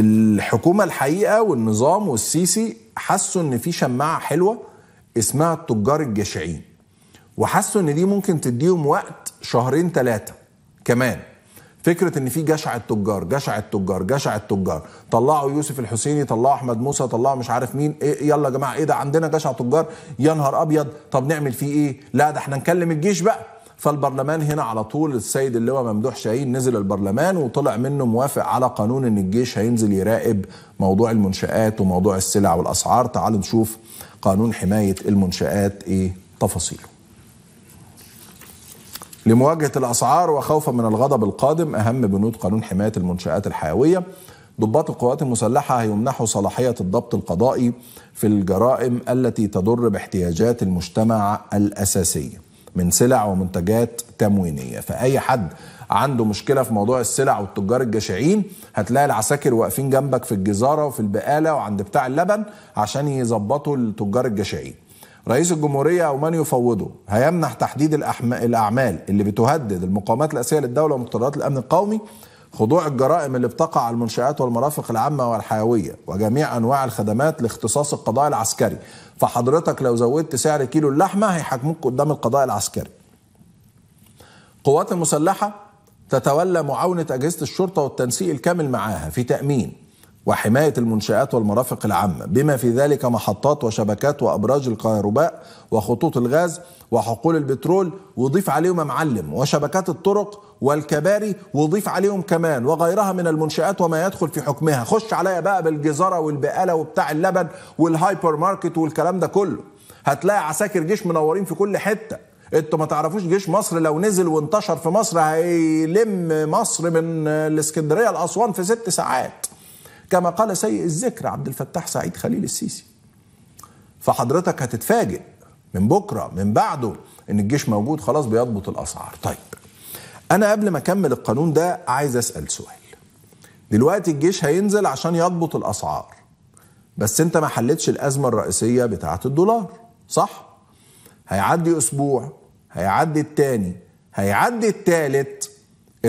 الحكومه الحقيقه والنظام والسيسي حسوا ان في شماعه حلوه اسمها التجار الجشعين وحسوا ان دي ممكن تديهم وقت شهرين ثلاثه كمان فكره ان في جشع التجار جشع التجار جشع التجار طلعوا يوسف الحسيني طلعوا احمد موسى طلعوا مش عارف مين إيه يلا يا جماعه ايه ده عندنا جشع تجار يا نهار ابيض طب نعمل فيه ايه لا ده احنا نكلم الجيش بقى فالبرلمان هنا على طول السيد اللواء ممدوح شاهين نزل البرلمان وطلع منه موافق على قانون ان الجيش هينزل يراقب موضوع المنشآت وموضوع السلع والأسعار تعالوا نشوف قانون حماية المنشآت ايه تفاصيله لمواجهة الأسعار وخوفا من الغضب القادم أهم بنود قانون حماية المنشآت الحيوية ضباط القوات المسلحة هيمنحوا صلاحية الضبط القضائي في الجرائم التي تضر باحتياجات المجتمع الأساسية من سلع ومنتجات تموينيه فاي حد عنده مشكله في موضوع السلع والتجار الجشعين هتلاقي العساكر واقفين جنبك في الجزاره وفي البقاله وعند بتاع اللبن عشان يظبطوا التجار الجشعين رئيس الجمهورية أو من يفوضه هيمنح تحديد الأعمال اللي بتهدد المقاومات الأساسية للدولة ومقتضيات الأمن القومي خضوع الجرائم اللي بتقع على المنشآت والمرافق العامة والحيوية وجميع أنواع الخدمات لاختصاص القضاء العسكري فحضرتك لو زودت سعر كيلو اللحمة هيحاكموك قدام القضاء العسكري القوات المسلحة تتولى معاونة أجهزة الشرطة والتنسيق الكامل معاها في تأمين وحماية المنشآت والمرافق العامة بما في ذلك محطات وشبكات وأبراج الكهرباء وخطوط الغاز وحقول البترول وضيف عليهم معلم وشبكات الطرق والكباري وضيف عليهم كمان وغيرها من المنشآت وما يدخل في حكمها خش عليا بقى بالجزارة والبقالة وبتاع اللبن والهايبر ماركت والكلام ده كله هتلاقي عساكر جيش منورين في كل حتة انتوا ما تعرفوش جيش مصر لو نزل وانتشر في مصر هيلم مصر من الاسكندريه لاسوان في ست ساعات كما قال سيء الذكر عبد الفتاح سعيد خليل السيسي فحضرتك هتتفاجئ من بكره من بعده ان الجيش موجود خلاص بيضبط الاسعار طيب انا قبل ما اكمل القانون ده عايز اسال سؤال دلوقتي الجيش هينزل عشان يضبط الاسعار بس انت ما حلتش الازمه الرئيسيه بتاعه الدولار صح هيعدي اسبوع هيعدي التاني هيعدي التالت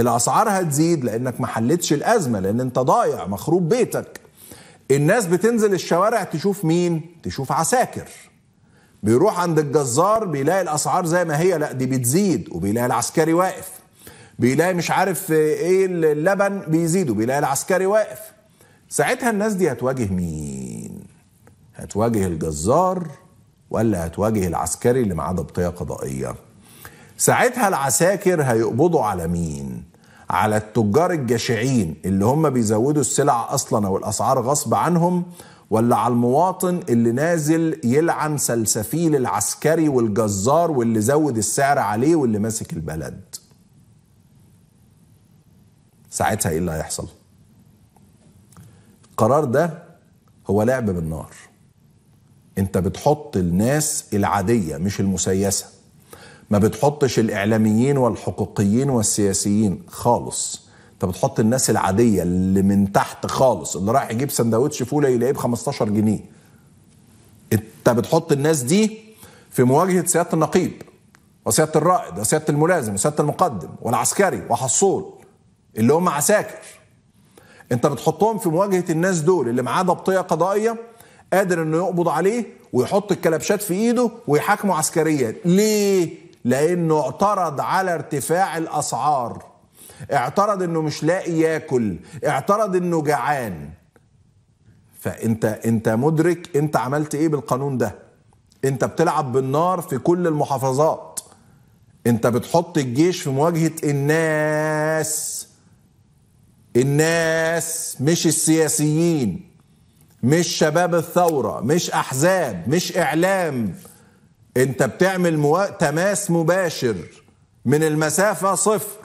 الاسعار هتزيد لانك ما حلتش الازمه لان انت ضايع مخروب بيتك الناس بتنزل الشوارع تشوف مين تشوف عساكر بيروح عند الجزار بيلاقي الاسعار زي ما هي لا دي بتزيد وبيلاقي العسكري واقف بيلاقي مش عارف ايه اللبن بيزيد وبيلاقي العسكري واقف ساعتها الناس دي هتواجه مين هتواجه الجزار ولا هتواجه العسكري اللي معاه ضبطيه قضائيه ساعتها العساكر هيقبضوا على مين على التجار الجشعين اللي هم بيزودوا السلع اصلا او الاسعار غصب عنهم ولا على المواطن اللي نازل يلعن سلسفيل العسكري والجزار واللي زود السعر عليه واللي ماسك البلد ساعتها ايه اللي هيحصل القرار ده هو لعب بالنار انت بتحط الناس العاديه مش المسيسه ما بتحطش الاعلاميين والحقوقيين والسياسيين خالص انت بتحط الناس العاديه اللي من تحت خالص اللي رايح يجيب سندوتش فوله يلاقيه ب 15 جنيه انت بتحط الناس دي في مواجهه سياده النقيب وسياده الرائد وسياده الملازم وسياده المقدم والعسكري وحصول اللي هم عساكر انت بتحطهم في مواجهه الناس دول اللي معاه ضبطيه قضائيه قادر انه يقبض عليه ويحط الكلبشات في ايده ويحاكمه عسكريا ليه لانه اعترض على ارتفاع الاسعار اعترض انه مش لاقي ياكل اعترض انه جعان فانت انت مدرك انت عملت ايه بالقانون ده انت بتلعب بالنار في كل المحافظات انت بتحط الجيش في مواجهه الناس الناس مش السياسيين مش شباب الثوره مش احزاب مش اعلام انت بتعمل مو... تماس مباشر من المسافة صفر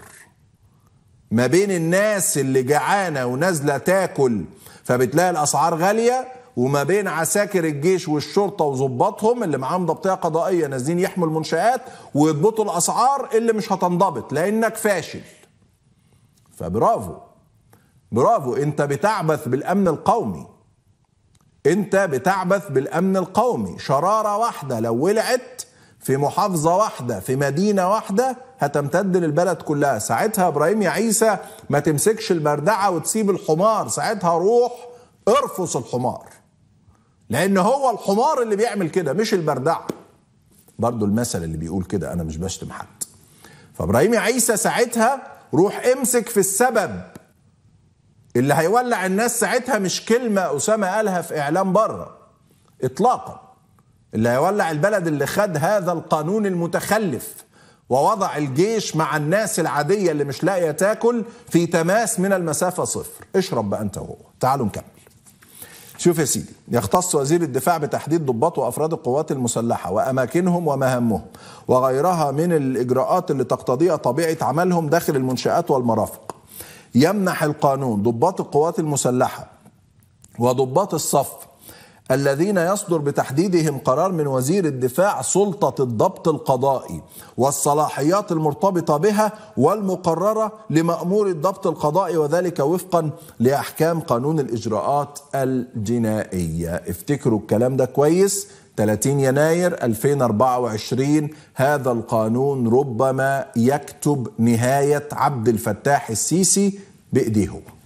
ما بين الناس اللي جعانة ونازلة تاكل فبتلاقي الأسعار غالية وما بين عساكر الجيش والشرطة وظباطهم اللي معاهم ضبطية قضائية نازلين يحموا المنشآت ويضبطوا الأسعار اللي مش هتنضبط لأنك فاشل فبرافو برافو انت بتعبث بالأمن القومي انت بتعبث بالامن القومي شراره واحده لو ولعت في محافظه واحده في مدينه واحده هتمتد للبلد كلها ساعتها ابراهيم يا عيسى ما تمسكش البردعه وتسيب الحمار ساعتها روح ارفص الحمار لان هو الحمار اللي بيعمل كده مش البردعه برضو المثل اللي بيقول كده انا مش بشتم حد فابراهيم يا عيسى ساعتها روح امسك في السبب اللي هيولع الناس ساعتها مش كلمة أسامة قالها في إعلام بره إطلاقا اللي هيولع البلد اللي خد هذا القانون المتخلف ووضع الجيش مع الناس العادية اللي مش لاقية تاكل في تماس من المسافة صفر اشرب بقى أنت وهو تعالوا نكمل شوف يا سيدي يختص وزير الدفاع بتحديد ضباط وافراد القوات المسلحه واماكنهم ومهامهم وغيرها من الاجراءات اللي تقتضيها طبيعه عملهم داخل المنشات والمرافق يمنح القانون ضباط القوات المسلحه وضباط الصف الذين يصدر بتحديدهم قرار من وزير الدفاع سلطة الضبط القضائي والصلاحيات المرتبطة بها والمقررة لمأمور الضبط القضائي وذلك وفقا لأحكام قانون الإجراءات الجنائية افتكروا الكلام ده كويس 30 يناير 2024 هذا القانون ربما يكتب نهاية عبد الفتاح السيسي بإيديهم